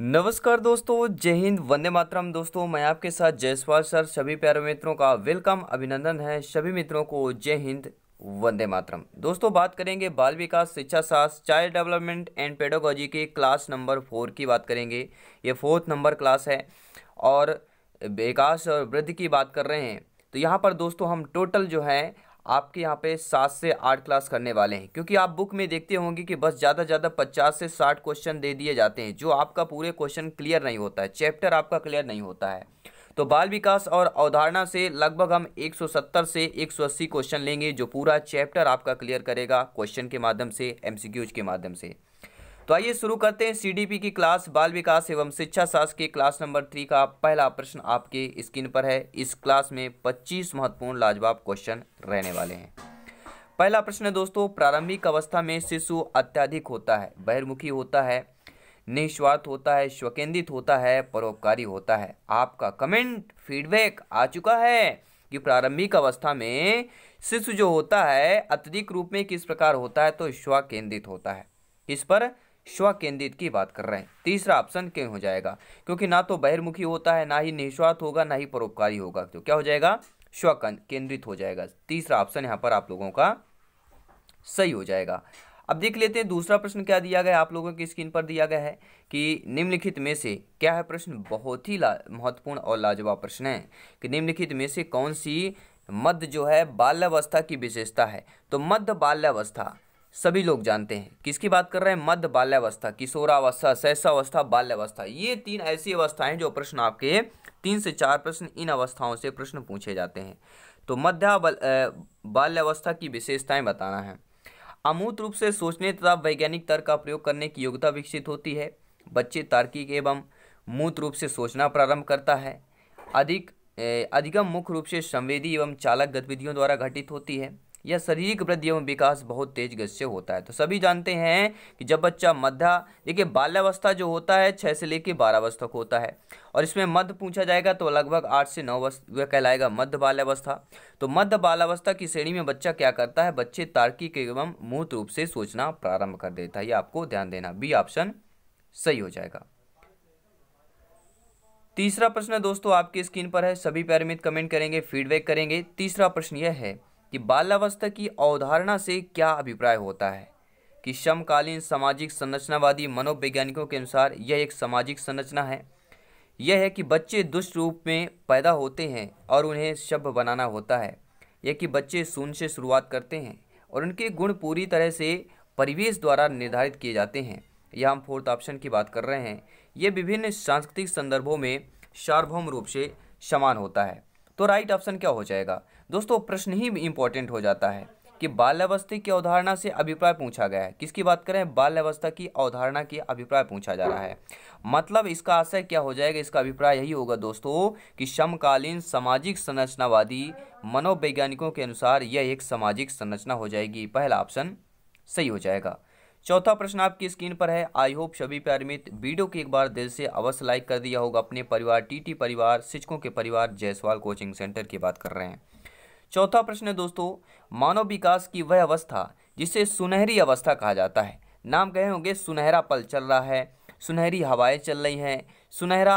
नमस्कार दोस्तों जय हिंद वंदे मातरम दोस्तों मैं आपके साथ जयसवाल सर सभी प्यारे मित्रों का वेलकम अभिनंदन है सभी मित्रों को जय हिंद वंदे मातरम दोस्तों बात करेंगे बाल विकास शिक्षा शास्त्र चाइल्ड डेवलपमेंट एंड पेडोलॉजी की क्लास नंबर फोर की बात करेंगे ये फोर्थ नंबर क्लास है और विकास और वृद्धि की बात कर रहे हैं तो यहाँ पर दोस्तों हम टोटल जो है आपके यहाँ पे सात से आठ क्लास करने वाले हैं क्योंकि आप बुक में देखते होंगे कि बस ज़्यादा ज़्यादा पचास से साठ क्वेश्चन दे दिए जाते हैं जो आपका पूरे क्वेश्चन क्लियर नहीं होता है चैप्टर आपका क्लियर नहीं होता है तो बाल विकास और अवधारणा से लगभग हम 170 से 180 क्वेश्चन लेंगे जो पूरा चैप्टर आपका क्लियर करेगा क्वेश्चन के माध्यम से एम के माध्यम से तो आइए शुरू करते हैं सीडीपी की क्लास बाल विकास एवं शिक्षा शास्त्र के क्लास नंबर थ्री का पहला प्रश्न आपके स्क्रीन पर है इस क्लास में 25 महत्वपूर्ण लाजवाब क्वेश्चन रहने वाले हैं पहला प्रश्न है दोस्तों प्रारंभिक अवस्था में शिशु अत्याधिक होता है बहिर्मुखी होता है निस्वार्थ होता है स्वकेंद्रित होता है परोपकारी होता है आपका कमेंट फीडबैक आ चुका है कि प्रारंभिक अवस्था में शिशु जो होता है अत्यधिक रूप में किस प्रकार होता है तो स्व केंद्रित होता है इस पर स्व केंद्रित की बात कर रहे हैं तीसरा ऑप्शन क्यों हो जाएगा क्योंकि ना तो बहिर्मुखी होता है ना ही निस्वार्थ होगा ना ही परोपकारी होगा तो क्या हो जाएगा स्व केंद्रित हो जाएगा तीसरा ऑप्शन यहाँ पर आप लोगों का सही हो जाएगा अब देख लेते हैं दूसरा प्रश्न क्या दिया गया आप लोगों की स्क्रीन पर दिया गया है कि निम्नलिखित में से क्या है प्रश्न बहुत ही महत्वपूर्ण और लाजवाब प्रश्न है कि निम्नलिखित में से कौन सी मध्य जो है बाल्यावस्था की विशेषता है तो मध्य बाल्यावस्था सभी लोग जानते हैं किसकी बात कर रहे हैं मध्य बाल्यावस्था किशोरावस्था शैसावस्था बाल्यावस्था ये तीन ऐसी अवस्थाएं जो प्रश्न आपके तीन से चार प्रश्न इन अवस्थाओं से प्रश्न पूछे जाते हैं तो मध्य बाल्यावस्था की विशेषताएं बताना है अमूत रूप से सोचने तथा वैज्ञानिक तर्क का प्रयोग करने की योग्यता विकसित होती है बच्चे तार्किक एवं मूत रूप से सोचना प्रारंभ करता है अधिक अधिगम मुख्य रूप से संवेदी एवं चालक गतिविधियों द्वारा घटित होती है या शारीरिक वृद्धि एवं विकास बहुत तेज गति से होता है तो सभी जानते हैं कि जब बच्चा मध्या देखिए बाल्यावस्था जो होता है छः से लेकर बारह वर्ष तक होता है और इसमें मध्य पूछा जाएगा तो लगभग आठ से नौ वर्ष वह कहलाएगा मध्य बाल्यावस्था तो मध्य बाल्यावस्था की श्रेणी में बच्चा क्या करता है बच्चे तार्किक एवं मूर्त रूप से सोचना प्रारंभ कर देता है ये आपको ध्यान देना बी ऑप्शन सही हो जाएगा तीसरा प्रश्न दोस्तों आपकी स्क्रीन पर है सभी पैरामित कमेंट करेंगे फीडबैक करेंगे तीसरा प्रश्न यह है कि बाल्यावस्था की अवधारणा से क्या अभिप्राय होता है कि समकालीन सामाजिक संरचनावादी मनोवैज्ञानिकों के अनुसार यह एक सामाजिक संरचना है यह है कि बच्चे दुष्ट रूप में पैदा होते हैं और उन्हें शब्द बनाना होता है यह कि बच्चे सुन से शुरुआत करते हैं और उनके गुण पूरी तरह से परिवेश द्वारा निर्धारित किए जाते हैं यह हम फोर्थ ऑप्शन की बात कर रहे हैं ये विभिन्न सांस्कृतिक संदर्भों में सार्वभौम रूप से समान होता है तो राइट ऑप्शन क्या हो जाएगा दोस्तों प्रश्न ही इम्पोर्टेंट हो जाता है कि बाल्यावस्था की अवधारणा से अभिप्राय पूछा गया है किसकी बात करें बाल्यावस्था की अवधारणा की अभिप्राय पूछा जा रहा है मतलब इसका आशय क्या हो जाएगा इसका अभिप्राय यही होगा दोस्तों कि समकालीन सामाजिक संरचनावादी मनोवैज्ञानिकों के अनुसार यह एक सामाजिक संरचना हो जाएगी पहला ऑप्शन सही हो जाएगा चौथा प्रश्न आपकी स्क्रीन पर है आई होप सभी प्यार मित्र वीडियो को एक बार दिल से अवश्य लाइक कर दिया होगा अपने परिवार टीटी परिवार शिक्षकों के परिवार जयसवाल कोचिंग सेंटर की बात कर रहे हैं चौथा प्रश्न है दोस्तों मानव विकास की वह अवस्था जिसे सुनहरी अवस्था कहा जाता है नाम कहे होंगे सुनहरा पल चल रहा है सुनहरी हवाएं चल रही हैं सुनहरा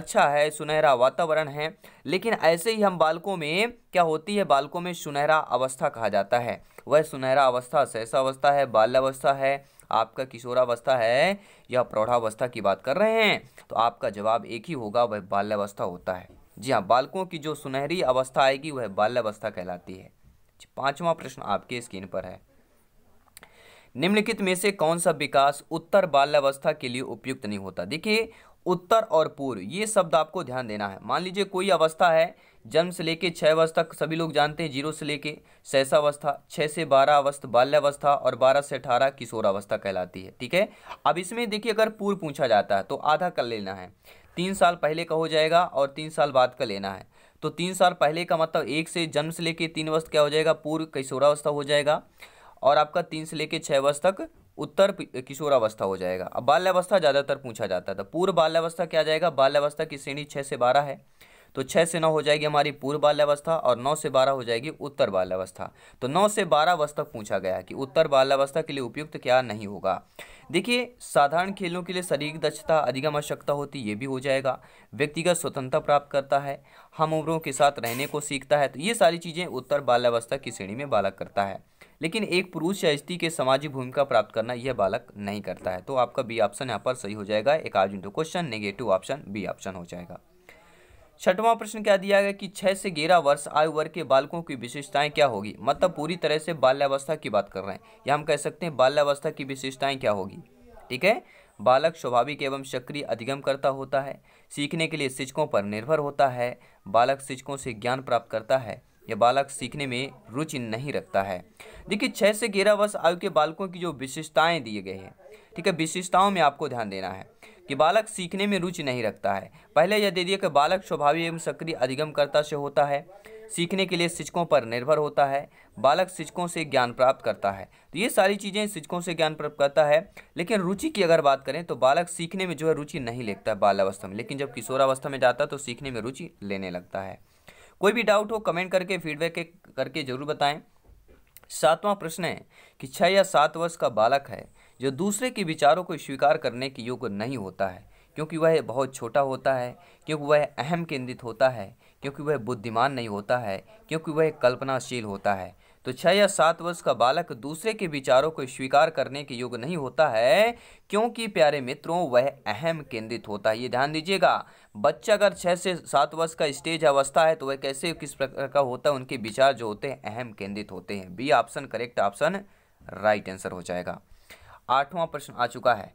अच्छा है सुनहरा वातावरण है लेकिन ऐसे ही हम बालकों में क्या होती है बालकों में सुनहरा अवस्था कहा जाता है वह सुनहरा अवस्था सहसा अवस्था है बाल्यावस्था है आपका किशोरावस्था है या प्रौढ़ावस्था की बात कर रहे हैं तो आपका जवाब एक ही होगा वह बाल्यावस्था होता है जी हाँ बालकों की जो सुनहरी अवस्था आएगी वह बाल्यावस्था कहलाती है पांचवा प्रश्न आपके स्क्रीन पर है निम्नलिखित में से कौन सा विकास उत्तर बाल्यावस्था के लिए उपयुक्त नहीं होता देखिए उत्तर और पूर्व ये शब्द आपको ध्यान देना है मान लीजिए कोई अवस्था है जन्म से लेके छः वर्ष तक सभी लोग जानते हैं जीरो से लेके शैशावस्था छः से बारह अवस्था बाल्यावस्था और बारह से अठारह किशोरावस्था कहलाती है ठीक है अब इसमें देखिए अगर पूर्व पूछा जाता है तो आधा कर लेना है तीन साल पहले का हो जाएगा और तीन साल बाद का लेना है तो तीन साल पहले का मतलब एक से जन्म से लेके तीन वर्ष क्या हो जाएगा पूर्व किशोरावस्था हो जाएगा और आपका तीन से लेके छः वर्ष तक उत्तर किशोरावस्था हो जाएगा अब बाल्यावस्था ज़्यादातर पूछा जाता था तो पूर्व बाल्यावस्था क्या जाएगा बाल्यावस्था की श्रेणी छः से बारह है तो छः से नौ हो जाएगी हमारी पूर्व बाल्यावस्था और नौ से बारह हो जाएगी उत्तर बाल्यावस्था तो नौ से बारह वर्ष तक पूछा गया कि उत्तर बाल्यावस्था के लिए उपयुक्त क्या नहीं होगा देखिए साधारण खेलों के लिए शारीरिक दक्षता अधिगम आवश्यकता होती ये भी हो जाएगा व्यक्तिगत स्वतंत्रता प्राप्त करता है हम उम्रों के साथ रहने को सीखता है तो ये सारी चीज़ें उत्तर बाल्यावस्था की श्रेणी में बालक करता है लेकिन एक पुरुष या स्त्री के सामाजिक भूमिका प्राप्त करना यह बालक नहीं करता है तो आपका बी ऑप्शन यहाँ पर सही हो जाएगा एक आज तो question negative option B option हो जाएगा छठवां प्रश्न क्या दिया गया कि छः से ग्यारह वर्ष आयु वर्ग के बालकों की विशेषताएं क्या होगी मतलब पूरी तरह से बाल्यावस्था की बात कर रहे हैं या हम कह सकते हैं बाल्यावस्था की विशेषताएं क्या होगी ठीक है बालक स्वाभाविक एवं सक्रिय अधिगम करता होता है सीखने के लिए शिक्षकों पर निर्भर होता है बालक शिक्षकों से ज्ञान प्राप्त करता है या बालक सीखने में रुचि नहीं रखता है देखिए छः से ग्यारह वर्ष आयु के बालकों की जो विशेषताएँ दिए गए हैं ठीक है विशेषताओं में आपको ध्यान देना है कि बालक सीखने में रुचि नहीं रखता है पहले यह दे दिया कि बालक स्वभावी एवं सक्रिय अधिगमकर्ता से होता है सीखने के लिए शिक्षकों पर निर्भर होता है बालक शिक्षकों से ज्ञान प्राप्त करता है तो ये सारी चीज़ें शिक्षकों से ज्ञान प्राप्त करता है लेकिन रुचि की अगर बात करें तो बालक सीखने में जो है रुचि नहीं लेता है बाल्यावस्था में लेकिन जब किशोरावस्था में जाता है तो सीखने में रुचि लेने लगता है कोई भी डाउट हो कमेंट करके फीडबैक करके जरूर बताएँ सातवां प्रश्न है कि छः या सात वर्ष का बालक है जो दूसरे के विचारों को स्वीकार करने के योग्य नहीं होता है क्योंकि वह बहुत छोटा होता है क्योंकि वह अहम केंद्रित होता है क्योंकि वह बुद्धिमान नहीं होता है क्योंकि वह कल्पनाशील होता है तो छः या सात वर्ष का बालक दूसरे के विचारों को स्वीकार करने के योग्य नहीं होता है क्योंकि प्यारे मित्रों वह अहम केंद्रित होता है ये ध्यान दीजिएगा बच्चा अगर छः से सात वर्ष का स्टेज अवस्था है तो वह कैसे किस प्रकार का होता है उनके विचार जो होते हैं अहम केंद्रित होते हैं B option correct option right answer हो जाएगा आठवां प्रश्न आ चुका है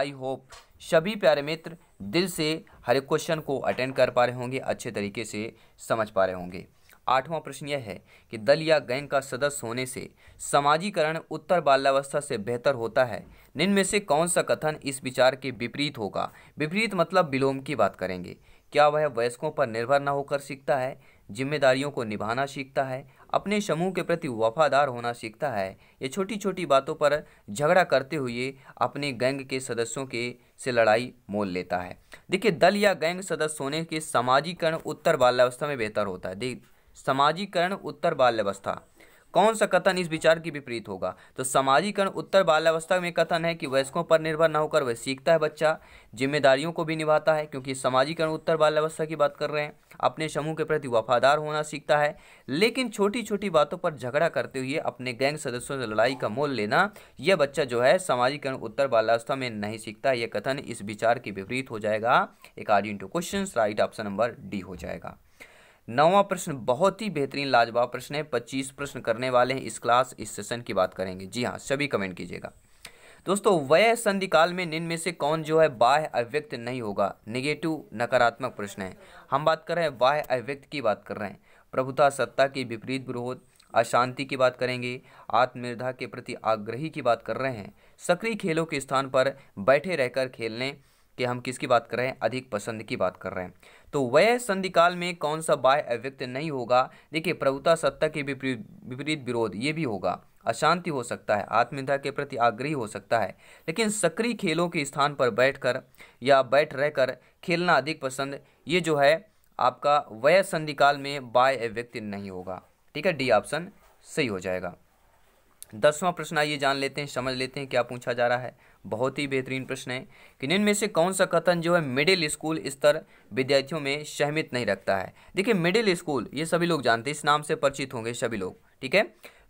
आई होप सभी प्यारे मित्र दिल से हर क्वेश्चन को अटेंड कर पा रहे होंगे अच्छे तरीके से समझ पा रहे होंगे आठवां प्रश्न यह है कि दल या गैंग का सदस्य होने से समाजीकरण उत्तर बाल्यावस्था से बेहतर होता है निम्न में से कौन सा कथन इस विचार के विपरीत होगा विपरीत मतलब विलोम की बात करेंगे क्या वह वयस्कों पर निर्भर न होकर सीखता है जिम्मेदारियों को निभाना सीखता है अपने समूह के प्रति वफादार होना सीखता है ये छोटी छोटी बातों पर झगड़ा करते हुए अपने गैंग के सदस्यों के से लड़ाई मोल लेता है देखिए दल या गैंग सदस्य होने के समाजीकरण उत्तर बाल्यावस्था में बेहतर होता है देख समाजीकरण उत्तर बाल्यावस्था कौन सा कथन इस विचार के विपरीत होगा तो समाजीकरण उत्तर बाल्यावस्था में कथन है कि वयस्कों पर निर्भर न होकर वह सीखता है बच्चा जिम्मेदारियों को भी निभाता है क्योंकि समाजीकरण उत्तर बाल्यावस्था की बात कर रहे हैं अपने समूह के प्रति वफादार होना सीखता है लेकिन छोटी छोटी बातों पर झगड़ा करते हुए अपने गैंग सदस्यों से लड़ाई का मोल लेना यह बच्चा जो है समाजीकरण उत्तर बाल्यावस्था में नहीं सीखता यह कथन इस विचार के विपरीत हो जाएगा according to question right option number D हो जाएगा नौवा प्रश्न बहुत ही बेहतरीन लाजवाब प्रश्न है पच्चीस प्रश्न करने वाले हैं इस क्लास इस सेशन की बात करेंगे जी हाँ सभी कमेंट कीजिएगा दोस्तों वय संधि काल में से कौन जो है बाह्य अव्यक्त नहीं होगा निगेटिव नकारात्मक प्रश्न है हम बात कर रहे हैं बाह्य अव्यक्त की बात कर रहे हैं प्रभुता सत्ता की विपरीत विरोध अशांति की बात करेंगे आत्मनिर्धा के प्रति आग्रही की बात कर रहे हैं सक्रिय खेलों के स्थान पर बैठे रहकर खेलने कि हम किसकी बात कर रहे हैं अधिक पसंद की बात कर रहे हैं तो वह संधिकाल में कौन सा बाह्य अव्यक्त नहीं होगा देखिए प्रभुता सत्ता के विपरीत विरोध ये भी होगा अशांति हो सकता है आत्मीयता के प्रति आग्रही हो सकता है लेकिन सक्रिय खेलों के स्थान पर बैठकर या बैठ रहकर खेलना अधिक पसंद ये जो है आपका वय संधिकाल में बाह्य अव्यक्ति नहीं होगा ठीक है डी ऑप्शन सही हो जाएगा दसवां प्रश्न आइए जान लेते हैं समझ लेते हैं क्या पूछा जा रहा है बहुत ही बेहतरीन प्रश्न है कि निम्न में से कौन सा कथन जो है मिडिल स्कूल स्तर विद्यार्थियों में सहमित नहीं रखता है देखिए मिडिल स्कूल ये सभी लोग जानते हैं इस नाम से परिचित होंगे सभी लोग ठीक है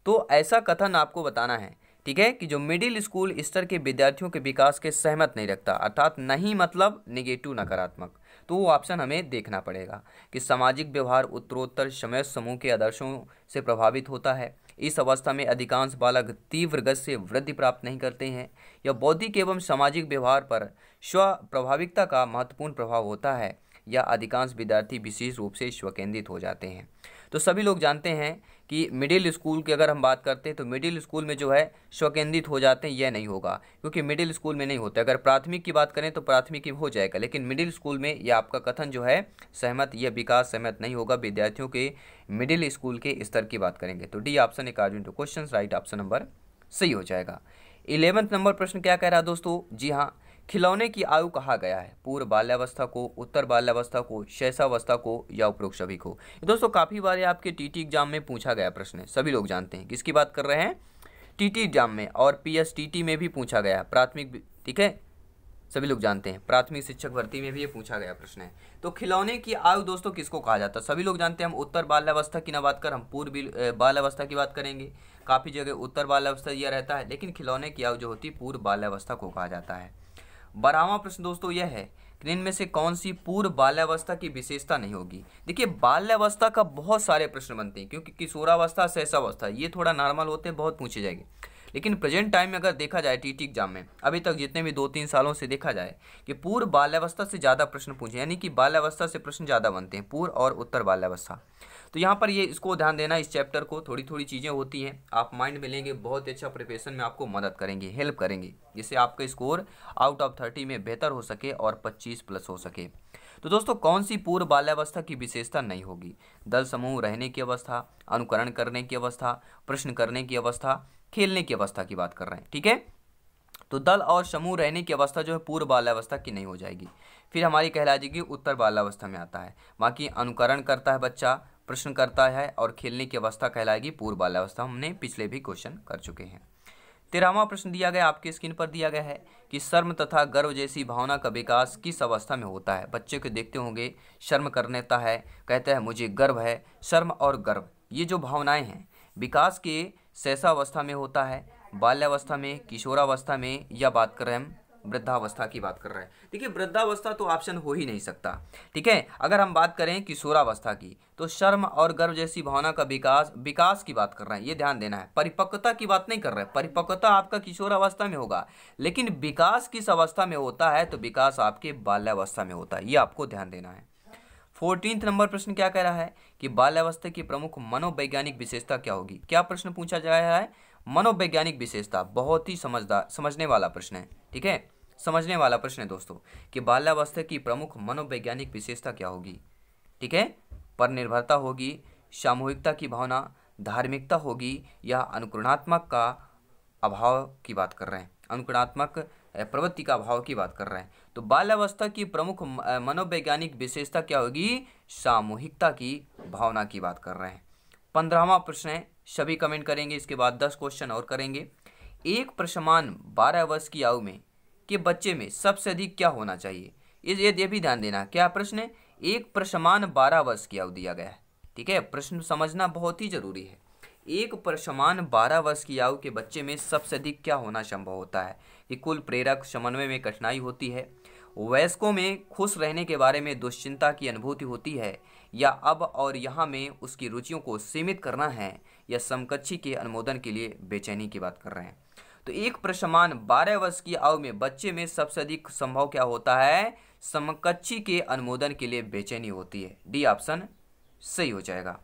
तो ऐसा कथन आपको बताना है ठीक है कि जो मिडिल स्कूल स्तर के विद्यार्थियों के विकास के सहमत नहीं रखता अर्थात नहीं मतलब निगेटिव नकारात्मक तो वो ऑप्शन हमें देखना पड़ेगा कि सामाजिक व्यवहार उत्तरोत्तर समय समूह के आदर्शों से प्रभावित होता है इस अवस्था में अधिकांश बालक तीव्र गति से वृद्धि प्राप्त नहीं करते हैं यह बौद्धिक एवं सामाजिक व्यवहार पर स्व प्रभाविकता का महत्वपूर्ण प्रभाव होता है या अधिकांश विद्यार्थी विशेष रूप से स्वकेंद्रित हो जाते हैं तो सभी लोग जानते हैं कि मिडिल स्कूल की अगर हम बात करते हैं तो मिडिल स्कूल में जो है स्वकेंद्रित हो जाते हैं यह नहीं होगा क्योंकि मिडिल स्कूल में नहीं होते अगर प्राथमिक की बात करें तो प्राथमिक की हो जाएगा लेकिन मिडिल स्कूल में यह आपका कथन जो है सहमत या विकास सहमत नहीं होगा विद्यार्थियों के मिडिल स्कूल के स्तर की बात करेंगे तो डी ऑप्शन आर्जुन to question right option number सही हो जाएगा इलेवंथ नंबर प्रश्न क्या कह रहा है दोस्तों जी हाँ खिलौने की आयु कहा गया है पूर्व बाल्यावस्था को उत्तर बाल्यावस्था को शैशावस्था को या उपरोक्ष सभी को दोस्तों काफ़ी बार आपके टीटी एग्जाम में पूछा गया प्रश्न है सभी लोग जानते हैं किसकी बात कर रहे हैं टीटी एग्जाम में और पीएसटीटी में भी पूछा गया प्राथमिक ठीक है सभी लोग जानते हैं प्राथमिक शिक्षक भर्ती में भी ये पूछा गया प्रश्न है तो खिलौने की आयु दोस्तों किसको कहा जाता है सभी लोग जानते हैं हम उत्तर बाल्यावस्था की ना बात कर हम पूर्व बाल्यावस्था की बात करेंगे काफ़ी जगह उत्तर बाल्यावस्था यह रहता है लेकिन खिलौने की आयु जो होती है पूर्व बाल्यावस्था को कहा जाता है बारहवा प्रश्न दोस्तों यह है कि इनमें से कौन सी पूर्व बाल्यावस्था की विशेषता नहीं होगी देखिए बाल्यावस्था का बहुत सारे प्रश्न बनते हैं क्योंकि किशोरावस्था सहसावस्था ये थोड़ा नॉर्मल होते हैं बहुत पूछे जाएंगे लेकिन प्रेजेंट टाइम में अगर देखा जाए टीटी एग्जाम में अभी तक जितने भी दो तीन सालों से देखा जाए कि पूर्व बाल्यावस्था से ज़्यादा प्रश्न पूछे यानी कि बाल्यावस्था से प्रश्न ज़्यादा बनते हैं पूर्व और उत्तर बाल्यावस्था तो यहाँ पर ये इसको ध्यान देना इस चैप्टर को थोड़ी थोड़ी चीज़ें होती हैं आप माइंड में लेंगे बहुत ही अच्छा प्रिपरेशन में आपको मदद करेंगे हेल्प करेंगे जिससे आपका स्कोर आउट ऑफ थर्टी में बेहतर हो सके और पच्चीस प्लस हो सके तो दोस्तों कौन सी पूर्व बाल्यावस्था की विशेषता नहीं होगी दल समूह रहने की अवस्था अनुकरण करने की अवस्था प्रश्न करने की अवस्था खेलने की अवस्था की बात कर रहे हैं ठीक है तो दल और समूह रहने की अवस्था जो है पूर्व बाल्यावस्था की नहीं हो जाएगी फिर हमारी कहला जाएगी उत्तर बाल्यावस्था में आता है बाकी अनुकरण करता है बच्चा प्रश्न करता है और खेलने की अवस्था कहलाएगी पूर्व बाल्यावस्था हमने पिछले भी क्वेश्चन कर चुके हैं तेरहवा प्रश्न दिया गया आपके स्क्रीन पर दिया गया है कि शर्म तथा गर्व जैसी भावना का विकास किस अवस्था में होता है बच्चे को देखते होंगे शर्म करने है कहता है मुझे गर्व है शर्म और गर्व ये जो भावनाएं हैं विकास के शैशावस्था में होता है बाल्यावस्था में किशोरावस्था में या बात कर रहे हैं हम वृद्धावस्था की बात कर रहे हैं देखिए वृद्धावस्था तो ऑप्शन हो ही नहीं सकता ठीक है अगर हम बात करें किशोरावस्था की तो शर्म और गर्व जैसी भावना का विकास विकास की बात कर रहे हैं ये ध्यान देना है परिपक्वता की बात नहीं कर रहे परिपक्वता आपका किशोरावस्था में होगा लेकिन विकास किस अवस्था में होता है तो विकास आपके बाल्यावस्था में होता है ये आपको ध्यान देना है फोर्टीन नंबर प्रश्न क्या कह रहा है कि बाल्यावस्था की प्रमुख मनोवैज्ञानिक विशेषता क्या होगी क्या प्रश्न पूछा जा रहा है मनोवैज्ञानिक विशेषता बहुत ही समझदार समझने वाला प्रश्न है ठीक है समझने वाला प्रश्न है दोस्तों कि बाल्यावस्था की प्रमुख मनोवैज्ञानिक विशेषता क्या होगी ठीक है पर निर्भरता होगी सामूहिकता की भावना धार्मिकता होगी या अनुकरणात्मक का अभाव की बात कर रहे हैं अनुकरणात्मक प्रवृत्ति का भाव की बात कर रहे हैं तो बाल्यावस्था की प्रमुख मनोवैज्ञानिक विशेषता क्या होगी सामूहिकता की भावना की बात कर रहे हैं पंद्रहवा प्रश्न है सभी कमेंट करेंगे इसके बाद दस क्वेश्चन और करेंगे एक प्रशमान बारह वर्ष की आयु में के बच्चे में सबसे अधिक क्या होना चाहिए ये ये भी ध्यान देना क्या प्रश्न है एक प्रशमान बारह वर्ष की आयु दिया गया है ठीक है प्रश्न समझना बहुत ही जरूरी है एक प्रशमान बारह वर्ष की आयु के बच्चे में सबसे अधिक क्या होना संभव होता है कुल प्रेरक समन्वय में कठिनाई होती है वयस्कों में खुश रहने के बारे में दुश्चिंता की अनुभूति होती है या अब और यहाँ में उसकी रुचियों को सीमित करना है या समकक्षी के अनुमोदन के लिए बेचैनी की बात कर रहे हैं तो एक प्रशमान बारह वर्ष की आयु में बच्चे में सबसे अधिक संभव क्या होता है समकक्षी के अनुमोदन के लिए बेचैनी होती है डी ऑप्शन सही हो जाएगा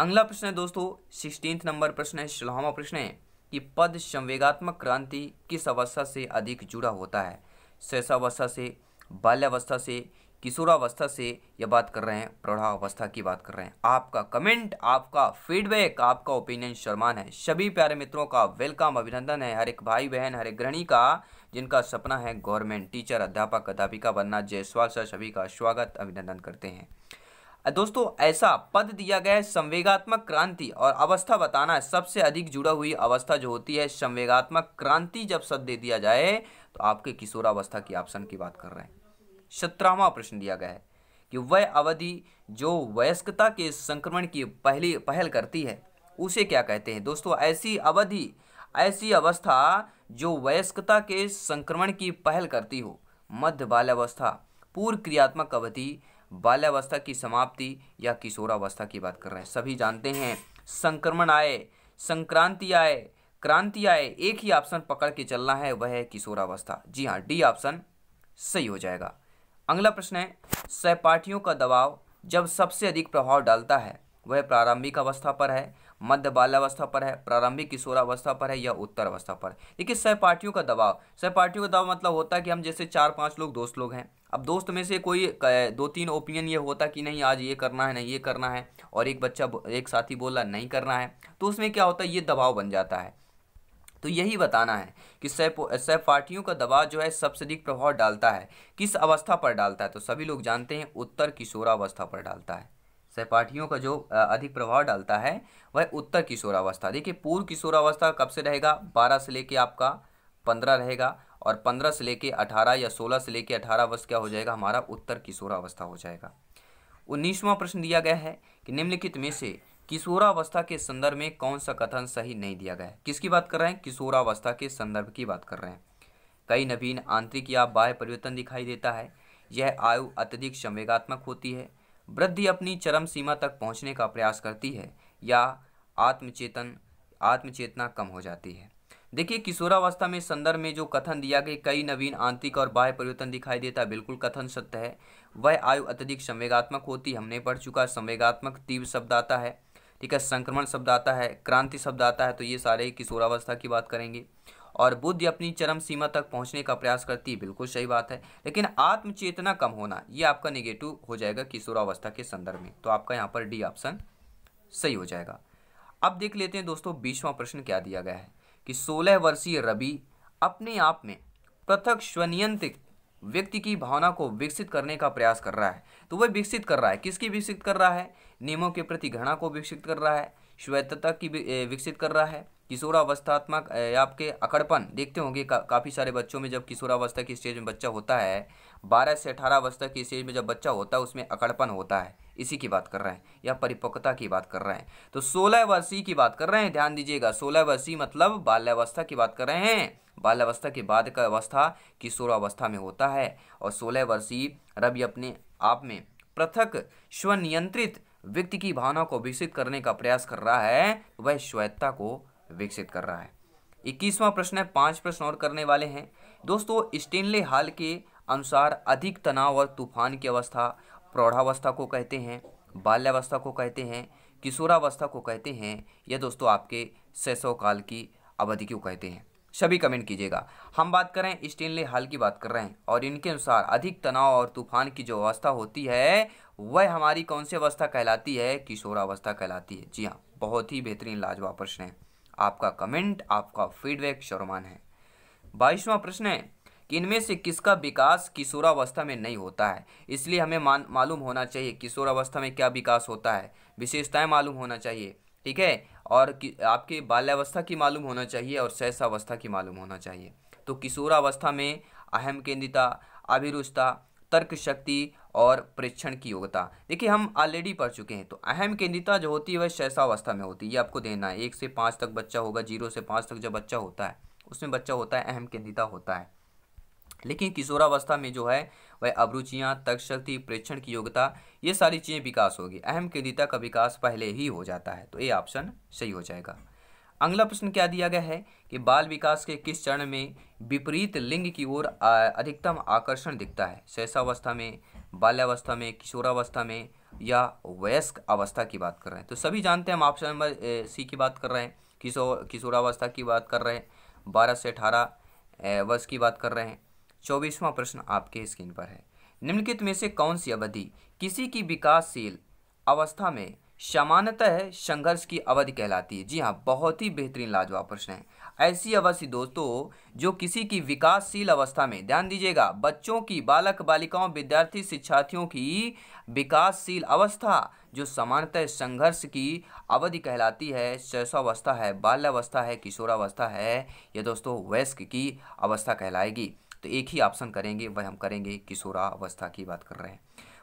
अगला प्रश्न है दोस्तों सिक्सटीन नंबर प्रश्न है सोलहवा प्रश्न है कि पद संवेगात्मक क्रांति किस अवस्था से अधिक जुड़ा होता है शैशावस्था से बाल्यावस्था से किशोरावस्था से यह बात कर रहे हैं प्रौढ़ावस्था की बात कर रहे हैं आपका कमेंट आपका फीडबैक आपका ओपिनियन शर्मान है सभी प्यारे मित्रों का वेलकम अभिनंदन है हर एक भाई बहन हर एक गृहणी का जिनका सपना है गवर्नमेंट टीचर अध्यापक अध्यापिका बनना जयसवाल सर सभी का स्वागत अभिनंदन करते हैं दोस्तों ऐसा पद दिया गया है संवेगात्मक क्रांति और अवस्था बताना है सबसे अधिक जुड़ा हुई अवस्था जो होती है संवेगात्मक क्रांति जब शब्द दे दिया जाए तो आपके किशोरावस्था की ऑप्शन की बात कर रहे हैं सत्रहवा प्रश्न दिया गया है कि वह अवधि जो वयस्कता के संक्रमण की पहली पहल करती है उसे क्या कहते हैं दोस्तों ऐसी अवधि ऐसी अवस्था जो वयस्कता के संक्रमण की पहल करती हो मध्य बाल्यावस्था पूर्व क्रियात्मक अवधि बाल्यावस्था की समाप्ति या किशोरावस्था की बात कर रहे हैं सभी जानते हैं संक्रमण आए संक्रांति आए क्रांति आए एक ही ऑप्शन पकड़ के चलना है वह है किशोरावस्था जी हाँ डी ऑप्शन सही हो जाएगा अगला प्रश्न है सहपाठियों का दबाव जब सबसे अधिक प्रभाव डालता है वह प्रारंभिक अवस्था पर है मध्य बाल्यावस्था पर है प्रारंभिक किशोरावस्था पर है या उत्तर अवस्था पर देखिए सहपाठियों का दबाव सहपाठियों का दबाव मतलब होता है कि हम जैसे चार पाँच लोग दोस्त लोग हैं अब दोस्त में से कोई दो तीन ओपिनियन ये होता कि नहीं आज ये करना है नहीं ये करना है और एक बच्चा एक साथी बोला नहीं करना है तो उसमें क्या होता है ये दबाव बन जाता है तो यही बताना है कि सहपाठियों का दबाव जो है सबसे अधिक प्रभाव डालता है किस अवस्था पर डालता है तो सभी लोग जानते हैं उत्तर किशोरावस्था पर डालता है सहपाठियों का जो अधिक प्रभाव डालता है वह उत्तर किशोरावस्था देखिए पूर्व किशोरावस्था कब से रहेगा बारह से लेके आपका पंद्रह रहेगा और पंद्रह से लेके अठारह या सोलह से लेके अठारह वर्ष क्या हो जाएगा हमारा उत्तर किशोरावस्था हो जाएगा उन्नीसवां प्रश्न दिया गया है कि निम्नलिखित में से किशोरावस्था के संदर्भ में कौन सा कथन सही नहीं दिया गया है किसकी बात कर रहे हैं किशोरावस्था के संदर्भ की बात कर रहे हैं कई नवीन आंतरिक या बाह्य परिवर्तन दिखाई देता है यह आयु अत्यधिक संवेगात्मक होती है वृद्धि अपनी चरम सीमा तक पहुंचने का प्रयास करती है या आत्मचेतन आत्मचेतना कम हो जाती है देखिए किशोरावस्था में संदर्भ में जो कथन दिया गया कई नवीन आंतरिक और बाह्य परिवर्तन दिखाई देता बिल्कुल कथन सत्य है वह आयु अत्यधिक संवेगात्मक होती हमने पढ़ चुका संवेगात्मक तीव्र शब्द आता है ठीक है संक्रमण शब्द आता है क्रांति शब्द आता है तो ये सारे किशोरावस्था की बात करेंगे और बुद्धि अपनी चरम सीमा तक पहुंचने का प्रयास करती है बिल्कुल सही बात है लेकिन आत्मचेतना कम होना ये आपका निगेटिव हो जाएगा किशोरावस्था के संदर्भ में तो आपका यहाँ पर डी ऑप्शन सही हो जाएगा अब देख लेते हैं दोस्तों बीसवां प्रश्न क्या दिया गया है कि सोलह वर्षीय रवि अपने आप में पृथक स्वनियंत्रित व्यक्ति की भावना को विकसित करने का प्रयास कर रहा है तो वह विकसित कर रहा है किसकी विकसित कर रहा है नियमों के प्रति घृणा को विकसित कर रहा है श्वेतता की विकसित कर रहा है किशोरावस्थात्मक आपके अकड़पन देखते होंगे का, काफ़ी सारे बच्चों में जब किशोरावस्था की स्टेज में बच्चा होता है बारह से अठारह अवस्था की स्टेज में जब बच्चा होता है उसमें अकड़पन होता है इसी की बात कर रहे हैं या परिपक्वता की बात कर रहे हैं तो सोलह वर्षीय की बात कर रहे हैं ध्यान दीजिएगा सोलह वर्षीय मतलब बाल्यावस्था की बात कर रहे हैं बाल्यावस्था के बाद का अवस्था किशोरावस्था में होता है और सोलह वर्षीय रवि अपने आप में पृथक स्वनियंत्रित व्यक्ति की भावना को विकसित करने का प्रयास कर रहा है वह श्वेतता को विकसित कर रहा है इक्कीसवां प्रश्न है पांच प्रश्न और करने वाले हैं दोस्तों स्टेनले हाल के अनुसार अधिक तनाव और तूफान की अवस्था प्रौढ़ावस्था को कहते हैं बाल्यावस्था को कहते हैं किशोरावस्था को कहते हैं या दोस्तों आपके शैशव काल की अवधि को कहते हैं सभी कमेंट कीजिएगा हम बात कर रहे हैं स्टेनले हाल की बात कर रहे हैं और इनके अनुसार अधिक तनाव और तूफान की जो अवस्था होती है वह हमारी कौन सी अवस्था कहलाती है किशोरावस्था कहलाती है जी हाँ बहुत ही बेहतरीन लाजवाब प्रश्न है आपका कमेंट आपका फीडबैक शर्मान है बाईसवां प्रश्न है कि इनमें से किसका विकास किशोरावस्था में नहीं होता है इसलिए हमें मान मालूम होना चाहिए किशोरावस्था में क्या विकास होता है विशेषताएँ मालूम होना चाहिए ठीक है और आपके बाल्यावस्था की मालूम होना चाहिए और सहसावस्था की मालूम होना चाहिए तो किशोरावस्था में अहम केंद्रिता अभिरुचता तर्क शक्ति और परीक्षण की योग्यता देखिए हम ऑलरेडी पढ़ चुके हैं तो अहम केंद्रिता जो होती है वह शैशावस्था में होती है ये आपको देना है एक से पाँच तक बच्चा होगा जीरो से पाँच तक जब बच्चा होता है उसमें बच्चा होता है अहम केंद्रिता होता है लेकिन किशोरावस्था में जो है वह अभिरुचियाँ तक शक्ति प्रेक्षण की योग्यता ये सारी चीज़ें विकास होगी अहम केंद्रिता का विकास पहले ही हो जाता है तो ये ऑप्शन सही हो जाएगा अगला प्रश्न क्या दिया गया है कि बाल विकास के किस चरण में विपरीत लिंग की ओर अधिकतम आकर्षण दिखता है शैशावस्था में बाल्यावस्था में किशोरावस्था में या वयस्क अवस्था की बात कर रहे हैं तो सभी जानते हैं हम ऑप्शन नंबर सी की बात कर रहे हैं किशोर किशोरावस्था की बात कर रहे हैं बारह से अठारह वर्ष की बात कर रहे हैं चौबीसवां प्रश्न आपके स्क्रीन पर है निम्नलिखित में से कौन सी अवधि किसी की विकासशील अवस्था में सामान्यतः संघर्ष की अवधि कहलाती है जी हाँ बहुत ही बेहतरीन लाजवाब प्रश्न है ऐसी अवस्थी दोस्तों जो किसी की विकासशील अवस्था में ध्यान दीजिएगा बच्चों की बालक बालिकाओं विद्यार्थी शिक्षार्थियों की विकासशील अवस्था जो सामान्यतः संघर्ष की अवधि कहलाती है शैशवावस्था है बाल्यावस्था है किशोरावस्था है यह दोस्तों वयस्क की अवस्था कहलाएगी तो एक ही ऑप्शन करेंगे वह हम करेंगे किशोरावस्था की बात कर रहे हैं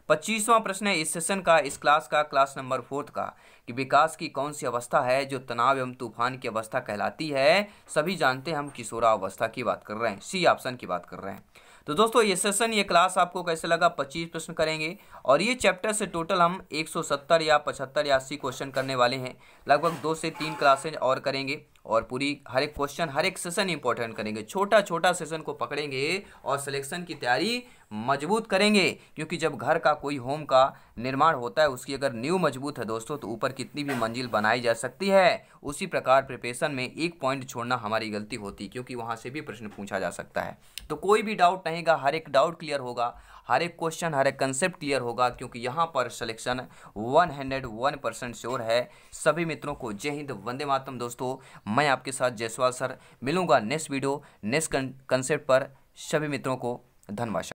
पच्चीसवां प्रश्न है इस सेशन का इस क्लास का क्लास नंबर फोर्थ का कि विकास की कौन सी अवस्था है जो तनाव एवं तूफान की अवस्था कहलाती है सभी जानते हैं हम किशोरावस्था की बात कर रहे हैं सी ऑप्शन की बात कर रहे हैं तो दोस्तों ये सेशन ये क्लास आपको कैसे लगा पच्चीस प्रश्न करेंगे और ये चैप्टर से टोटल हम 170 या 75 या 80 क्वेश्चन करने वाले हैं लगभग दो से तीन क्लासेज और करेंगे और पूरी हर एक क्वेश्चन हर एक सेशन इंपॉर्टेंट करेंगे छोटा छोटा सेशन को पकड़ेंगे और सिलेक्शन की तैयारी मजबूत करेंगे क्योंकि जब घर का कोई होम का निर्माण होता है उसकी अगर न्यू मजबूत है दोस्तों तो ऊपर कितनी भी मंजिल बनाई जा सकती है उसी प्रकार प्रिपेशन में एक पॉइंट छोड़ना हमारी गलती होती क्योंकि वहाँ से भी प्रश्न पूछा जा सकता है तो कोई भी डाउट नहीं का हर एक डाउट क्लियर होगा हर एक क्वेश्चन हर एक कंसेप्ट क्लियर होगा क्योंकि यहाँ पर selection one hundred one percent sure है सभी मित्रों को जय हिंद वंदे मातम दोस्तों मैं आपके साथ जयसवाल सर मिलूंगा नेक्स्ट वीडियो नेक्स्ट कंसेप्ट पर सभी मित्रों को धन्यवाद